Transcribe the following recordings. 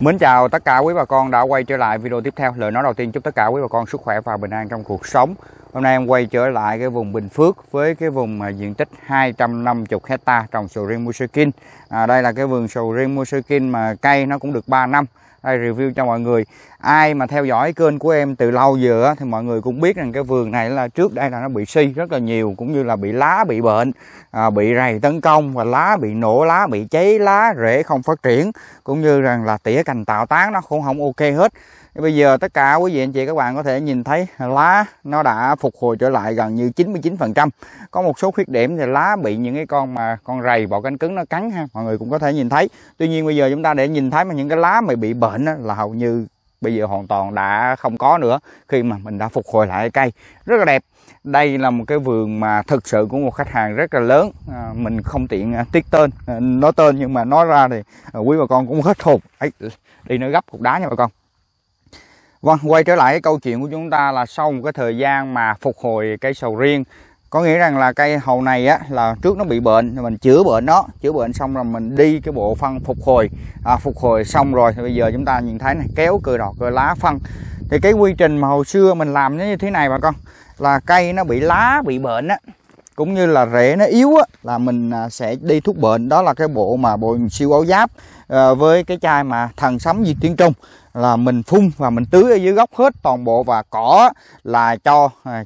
Mến chào tất cả quý bà con đã quay trở lại video tiếp theo. Lời nói đầu tiên chúc tất cả quý bà con sức khỏe và bình an trong cuộc sống. Hôm nay em quay trở lại cái vùng Bình Phước với cái vùng diện tích 250 hecta trồng sầu riêng Musekin. À, đây là cái vườn sầu riêng Musekin mà cây nó cũng được 3 năm đây review cho mọi người ai mà theo dõi kênh của em từ lâu giờ á, thì mọi người cũng biết rằng cái vườn này là trước đây là nó bị si rất là nhiều cũng như là bị lá bị bệnh à, bị rầy tấn công và lá bị nổ lá bị cháy lá rễ không phát triển cũng như rằng là tỉa cành tạo tán nó cũng không ok hết bây giờ tất cả quý vị anh chị các bạn có thể nhìn thấy lá nó đã phục hồi trở lại gần như 99% có một số khuyết điểm thì lá bị những cái con mà con rầy bọ cánh cứng nó cắn ha mọi người cũng có thể nhìn thấy tuy nhiên bây giờ chúng ta để nhìn thấy mà những cái lá mà bị bệnh đó, là hầu như bây giờ hoàn toàn đã không có nữa khi mà mình đã phục hồi lại cây rất là đẹp đây là một cái vườn mà thực sự của một khách hàng rất là lớn à, mình không tiện à, tiết tên à, nói tên nhưng mà nói ra thì à, quý bà con cũng hết hồn ấy đi nó gấp cục đá nha bà con Vâng, quay trở lại cái câu chuyện của chúng ta là sau một cái thời gian mà phục hồi cây sầu riêng có nghĩa rằng là cây hầu này á là trước nó bị bệnh thì mình chữa bệnh nó chữa bệnh xong rồi mình đi cái bộ phân phục hồi à, phục hồi xong rồi thì bây giờ chúng ta nhìn thấy này kéo cưa đọt cưa lá phân thì cái quy trình mà hồi xưa mình làm như thế này bà con là cây nó bị lá bị bệnh á cũng như là rễ nó yếu á là mình à, sẽ đi thuốc bệnh đó là cái bộ mà bộ siêu áo giáp à, với cái chai mà thần sấm diệt tiên trùng là mình phun và mình tưới ở dưới gốc hết toàn bộ và cỏ là cho à,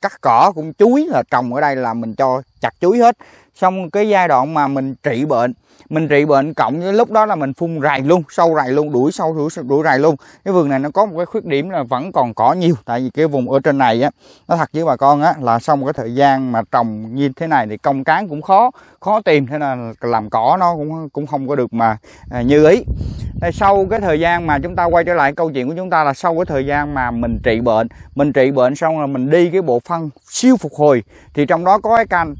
cắt cỏ cũng chuối là trồng ở đây là mình cho chặt chuối hết xong cái giai đoạn mà mình trị bệnh mình trị bệnh cộng với lúc đó là mình phun rầy luôn sâu rầy luôn đuổi sâu đuổi, đuổi rầy luôn cái vườn này nó có một cái khuyết điểm là vẫn còn cỏ nhiều tại vì cái vùng ở trên này á nó thật với bà con á là sau một cái thời gian mà trồng như thế này thì công cán cũng khó khó tìm thế là làm cỏ nó cũng cũng không có được mà à, như ý đây, sau cái thời gian mà chúng ta quay trở lại câu chuyện của chúng ta là sau cái thời gian mà mình trị bệnh mình trị bệnh xong là mình đi cái bộ phân siêu phục hồi thì trong đó có cái can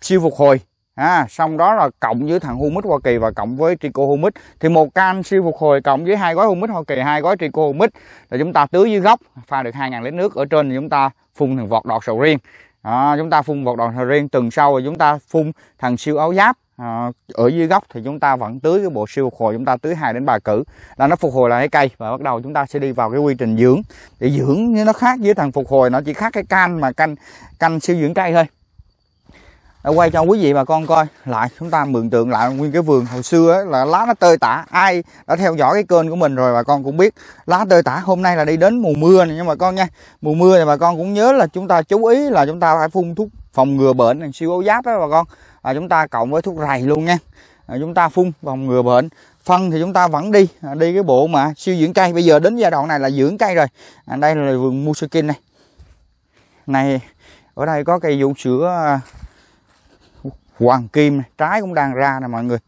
siêu phục hồi à, xong đó là cộng với thằng humic Hoa Kỳ và cộng với trichohumic thì một can siêu phục hồi cộng với hai gói humic Hoa Kỳ hai gói trichohumic là chúng ta tưới dưới gốc pha được 2.000 lít nước ở trên thì chúng ta phun thằng vọt đọt sầu riêng à, chúng ta phun vọt đọt sầu riêng tuần sau rồi chúng ta phun thằng siêu áo giáp à, ở dưới gốc thì chúng ta vẫn tưới cái bộ siêu phục hồi chúng ta tưới hai đến ba cử là nó phục hồi lại cái cây và bắt đầu chúng ta sẽ đi vào cái quy trình dưỡng để dưỡng nó khác với thằng phục hồi nó chỉ khác cái can mà canh canh siêu dưỡng cây thôi đã quay cho quý vị bà con coi lại chúng ta mường tượng lại nguyên cái vườn hồi xưa ấy, là lá nó tơi tả ai đã theo dõi cái kênh của mình rồi bà con cũng biết lá tơi tả hôm nay là đi đến mùa mưa này nha bà con nha mùa mưa này bà con cũng nhớ là chúng ta chú ý là chúng ta phải phun thuốc phòng ngừa bệnh siêu ấu giáp đó bà con à, chúng ta cộng với thuốc rầy luôn nha à, chúng ta phun phòng ngừa bệnh phân thì chúng ta vẫn đi à, đi cái bộ mà siêu dưỡng cây bây giờ đến giai đoạn này là dưỡng cây rồi à, đây là vườn musukin này này ở đây có cây vụ sữa à, hoàng kim này, trái cũng đang ra nè mọi người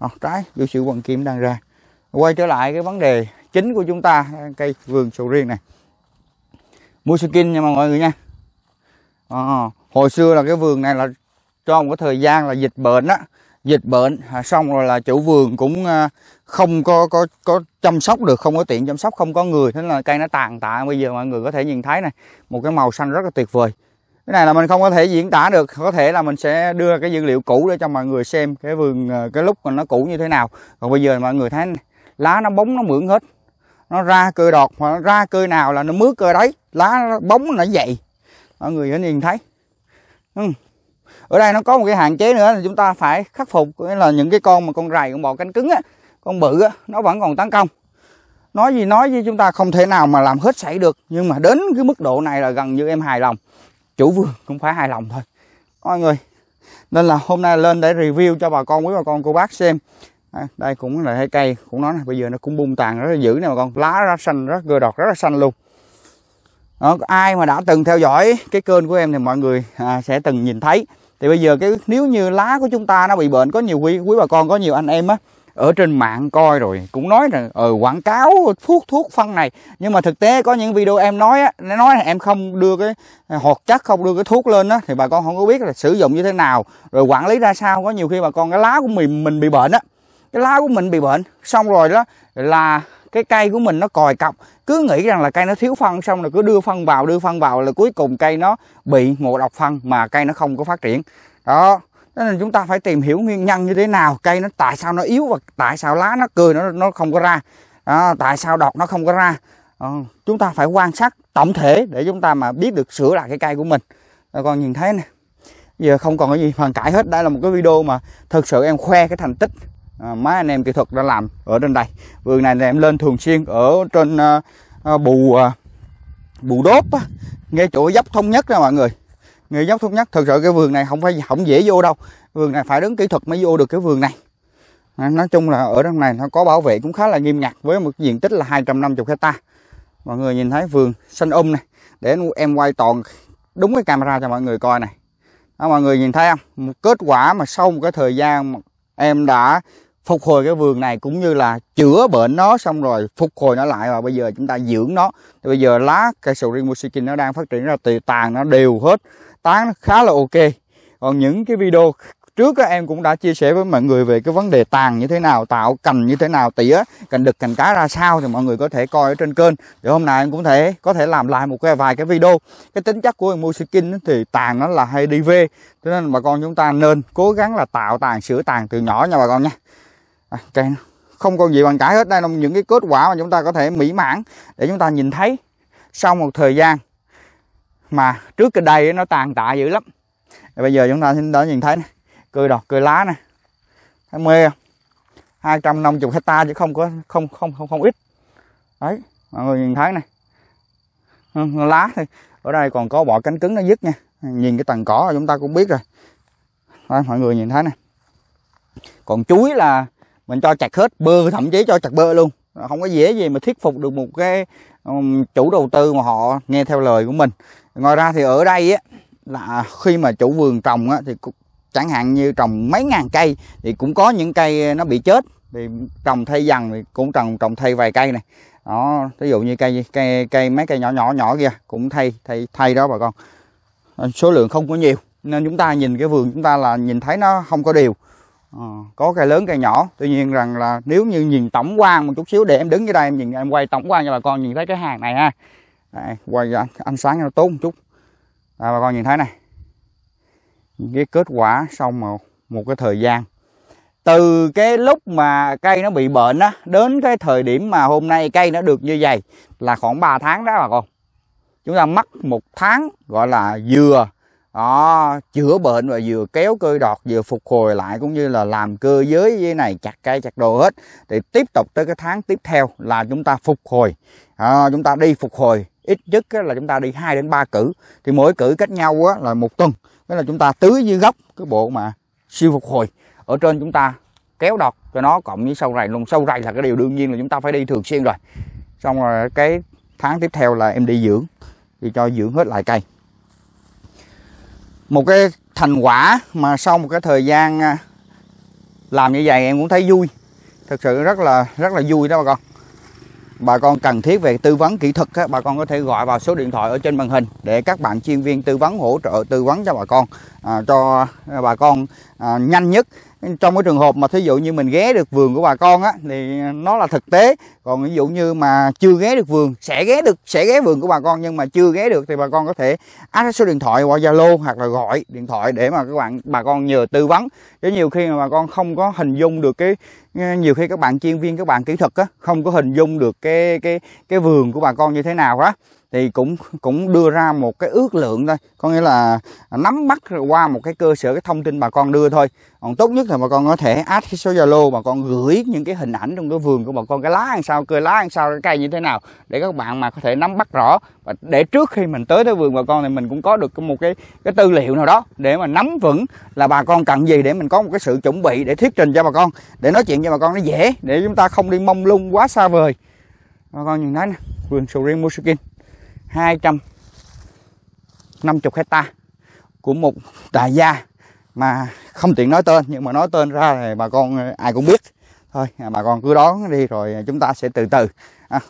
đó, ờ, trái biểu sự hoàng kim đang ra quay trở lại cái vấn đề chính của chúng ta cây vườn sầu riêng này mua skin nha mọi người nha à, hồi xưa là cái vườn này là trong cái thời gian là dịch bệnh á dịch bệnh à, xong rồi là chủ vườn cũng à, không có có có chăm sóc được không có tiện chăm sóc không có người thế là cây nó tàn tạ bây giờ mọi người có thể nhìn thấy này một cái màu xanh rất là tuyệt vời cái này là mình không có thể diễn tả được có thể là mình sẽ đưa cái dữ liệu cũ để cho mọi người xem cái vườn ờ, cái lúc mà nó cũ như thế nào còn bây giờ mọi người thấy lá nó bóng nó mượn hết nó ra cơi đọt hoặc ra cơi nào là nó mướt cơi đấy lá bóng nó dậy mọi người hãy nhìn thấy ừ. ở đây nó có một cái hạn chế nữa là chúng ta phải khắc phục là những cái con mà con rầy con bò cánh cứng á con bự á nó vẫn còn tấn công nói gì nói chứ chúng ta không thể nào mà làm hết sảy được nhưng mà đến cái mức độ này là gần như em hài lòng chủ vườn cũng phải hài lòng thôi mọi người nên là hôm nay lên để review cho bà con quý bà con cô bác xem à, đây cũng là cái cây cũng nói bây giờ nó cũng bung tàn rất là dữ nè bà con lá rất xanh rất gơ đọt rất là xanh luôn đó, ai mà đã từng theo dõi cái kênh của em thì mọi người à, sẽ từng nhìn thấy thì bây giờ cái nếu như lá của chúng ta nó bị bệnh có nhiều quý quý bà con có nhiều anh em á ở trên mạng coi rồi cũng nói rằng ờ quảng cáo thuốc thuốc phân này nhưng mà thực tế có những video em nói á nói là em không đưa cái hoạt chất không đưa cái thuốc lên á thì bà con không có biết là sử dụng như thế nào rồi quản lý ra sao có nhiều khi bà con cái lá của mình mình bị bệnh á cái lá của mình bị bệnh xong rồi đó là cái cây của mình nó còi cọc cứ nghĩ rằng là cây nó thiếu phân xong rồi cứ đưa phân vào đưa phân vào là cuối cùng cây nó bị ngộ độc phân mà cây nó không có phát triển đó Thế nên chúng ta phải tìm hiểu nguyên nhân như thế nào cây nó tại sao nó yếu và tại sao lá nó cười nó nó không có ra à, tại sao đọt nó không có ra à, chúng ta phải quan sát tổng thể để chúng ta mà biết được sửa lại cái cây của mình à, còn nhìn thấy này giờ không còn cái gì hoàn cãi hết đây là một cái video mà thực sự em khoe cái thành tích à, mấy anh em kỹ thuật đã làm ở trên đây vườn này em lên thường xuyên ở trên à, à, bù à, bù đốt á, ngay chỗ dốc thông nhất ra mọi người người dốc thuốc nhất thật sự cái vườn này không phải không dễ vô đâu vườn này phải đứng kỹ thuật mới vô được cái vườn này nói chung là ở trong này nó có bảo vệ cũng khá là nghiêm ngặt với một diện tích là 250 hecta mọi người nhìn thấy vườn xanh um này để em quay toàn đúng cái camera cho mọi người coi này đó, mọi người nhìn thấy không một kết quả mà sau một cái thời gian em đã phục hồi cái vườn này cũng như là chữa bệnh nó xong rồi phục hồi nó lại và bây giờ chúng ta dưỡng nó bây giờ lá cây sầu riêng musikin nó đang phát triển ra tì tàn nó đều hết tán khá là ok còn những cái video trước á, em cũng đã chia sẻ với mọi người về cái vấn đề tàn như thế nào tạo cành như thế nào tỉa cành đực cành cá ra sao thì mọi người có thể coi ở trên kênh thì hôm nay em cũng thể có thể làm lại một cái vài cái video cái tính chất của emosiskin thì tàn nó là hay đi về cho nên bà con chúng ta nên cố gắng là tạo tàn sửa tàn từ nhỏ nha bà con nha à, cây okay. không còn gì bằng cả hết đây là những cái kết quả mà chúng ta có thể mỹ mãn để chúng ta nhìn thấy sau một thời gian mà trước cái đây nó tàn tạ dữ lắm Rồi bây giờ chúng ta xin đỡ nhìn thấy nè cười đọt cười lá nè thấy mê không 250 hecta chứ không có không không không không ít đấy mọi người nhìn thấy này lá thì ở đây còn có bọ cánh cứng nó dứt nha nhìn cái tầng cỏ chúng ta cũng biết rồi đấy, mọi người nhìn thấy này còn chuối là mình cho chặt hết bơ thậm chí cho chặt bơ luôn không có dễ gì mà thuyết phục được một cái chủ đầu tư mà họ nghe theo lời của mình ngoài ra thì ở đây á là khi mà chủ vườn trồng á thì chẳng hạn như trồng mấy ngàn cây thì cũng có những cây nó bị chết thì trồng thay dần thì cũng trồng trồng thay vài cây này đó ví dụ như cây cây cây mấy cây nhỏ nhỏ nhỏ kia cũng thay thay thay đó bà con số lượng không có nhiều nên chúng ta nhìn cái vườn chúng ta là nhìn thấy nó không có đều Ờ, có cây lớn cây nhỏ tuy nhiên rằng là nếu như nhìn tổng quan một chút xíu để em đứng dưới đây em nhìn em quay tổng quan cho bà con nhìn thấy cái hàng này ha Đấy, quay anh sáng cho nó tốt một chút à, bà con nhìn thấy này những cái kết quả sau một, một cái thời gian từ cái lúc mà cây nó bị bệnh á đến cái thời điểm mà hôm nay cây nó được như vậy là khoảng 3 tháng đó bà con chúng ta mất một tháng gọi là dừa đó, chữa bệnh và vừa kéo cơ đọt vừa phục hồi lại cũng như là làm cơ giới với này chặt cây chặt đồ hết thì tiếp tục tới cái tháng tiếp theo là chúng ta phục hồi à, chúng ta đi phục hồi ít nhất là chúng ta đi 2 đến 3 cử thì mỗi cử cách nhau á, là một tuần đó là chúng ta tưới dưới gốc cái bộ mà siêu phục hồi ở trên chúng ta kéo đọt cho nó cộng với sâu rầy luôn sâu rầy là cái điều đương nhiên là chúng ta phải đi thường xuyên rồi xong rồi cái tháng tiếp theo là em đi dưỡng thì cho dưỡng hết lại cây một cái thành quả mà sau một cái thời gian à, làm như vậy em cũng thấy vui thực sự rất là rất là vui đó bà con bà con cần thiết về tư vấn kỹ thuật bà con có thể gọi vào số điện thoại ở trên màn hình để các bạn chuyên viên tư vấn hỗ trợ tư vấn cho bà con à, cho bà con à, nhanh nhất trong cái trường hợp mà thí dụ như mình ghé được vườn của bà con á thì nó là thực tế còn ví dụ như mà chưa ghé được vườn sẽ ghé được sẽ ghé vườn của bà con nhưng mà chưa ghé được thì bà con có thể áp số điện thoại qua zalo hoặc là gọi điện thoại để mà các bạn bà con nhờ tư vấn chứ nhiều khi mà bà con không có hình dung được cái nhiều khi các bạn chuyên viên các bạn kỹ thuật á không có hình dung được cái cái cái vườn của bà con như thế nào đó thì cũng cũng đưa ra một cái ước lượng thôi có nghĩa là nắm bắt qua một cái cơ sở cái thông tin bà con đưa thôi còn tốt nhất là bà con có thể add cái số zalo bà con gửi những cái hình ảnh trong cái vườn của bà con cái lá ăn sao cây lá ăn sao cái cây như thế nào để các bạn mà có thể nắm bắt rõ và để trước khi mình tới tới vườn bà con thì mình cũng có được một cái cái tư liệu nào đó để mà nắm vững là bà con cần gì để mình có một cái sự chuẩn bị để thuyết trình cho bà con để nói chuyện cho bà con nó dễ để chúng ta không đi mông lung quá xa vời bà con nhìn thấy nè vườn sầu riêng Mushikin 250 hecta của một đại gia mà không tiện nói tên nhưng mà nói tên ra thì bà con ờ, ai cũng biết thôi à, bà con cứ đón đi rồi chúng ta sẽ từ từ à,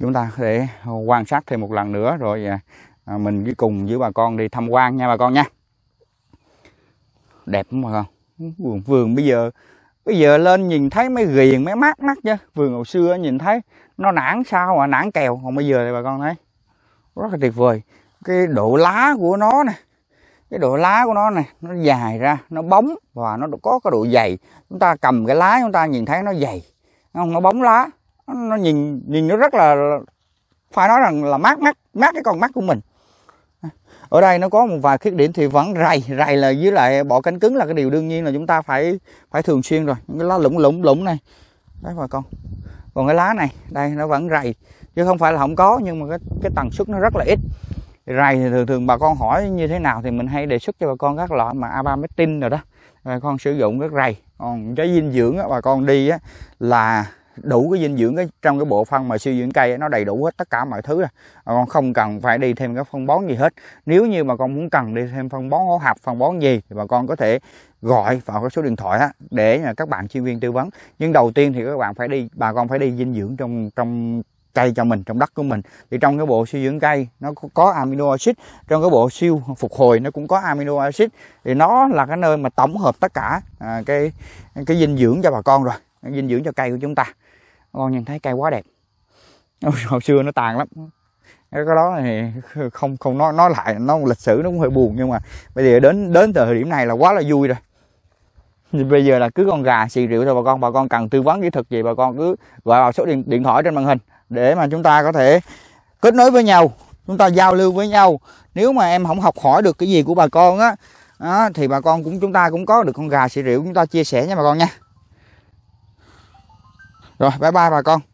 chúng ta sẽ quan sát thêm một lần nữa rồi à, à mình đi cùng với bà con đi tham quan nha bà con nha đẹp không bà con vườn, vườn bây giờ bây giờ lên nhìn thấy mấy ghiền mấy mát mắt chứ vườn hồi xưa nhìn thấy nó nản sao mà nản kèo còn bây giờ thì bà con thấy rất là tuyệt vời cái độ lá của nó nè cái độ lá của nó này nó dài ra nó bóng và nó có cái độ dày chúng ta cầm cái lá chúng ta nhìn thấy nó dày không nó bóng lá nó, nó nhìn nhìn nó rất là phải nói rằng là mát mắt mát cái con mắt của mình ở đây nó có một vài khuyết điểm thì vẫn rầy rầy là dưới lại bỏ cánh cứng là cái điều đương nhiên là chúng ta phải phải thường xuyên rồi những cái lá lủng lủng lủng này đấy bà con còn cái lá này đây nó vẫn rầy chứ không phải là không có nhưng mà cái cái tần suất nó rất là ít rầy thì thường thường bà con hỏi như thế nào thì mình hay đề xuất cho bà con các loại mà abametin rồi đó bà con sử dụng rất rầy còn cái dinh dưỡng á, bà con đi á, là đủ cái dinh dưỡng cái trong cái bộ phân mà siêu dưỡng cây nó đầy đủ hết tất cả mọi thứ rồi. con không cần phải đi thêm cái phân bón gì hết nếu như mà con muốn cần đi thêm phân bón hỗn hợp phân bón gì thì bà con có thể gọi vào cái số điện thoại đó để các bạn chuyên viên tư vấn nhưng đầu tiên thì các bạn phải đi bà con phải đi dinh dưỡng trong trong cây cho mình trong đất của mình thì trong cái bộ siêu dưỡng cây nó có amino acid trong cái bộ siêu phục hồi nó cũng có amino acid thì nó là cái nơi mà tổng hợp tất cả à, cái cái dinh dưỡng cho bà con rồi dinh dưỡng cho cây của chúng ta con nhìn thấy cây quá đẹp hồi xưa nó tàn lắm cái đó thì không không nói nói lại nó lịch sử nó cũng hơi buồn nhưng mà bây giờ đến đến thời điểm này là quá là vui rồi bây giờ là cứ con gà xì rượu thôi bà con bà con cần tư vấn kỹ thuật gì bà con cứ gọi vào số điện điện thoại trên màn hình để mà chúng ta có thể kết nối với nhau chúng ta giao lưu với nhau nếu mà em không học hỏi được cái gì của bà con á đó, thì bà con cũng chúng ta cũng có được con gà xì rượu chúng ta chia sẻ nha bà con nha rồi bye bye bà con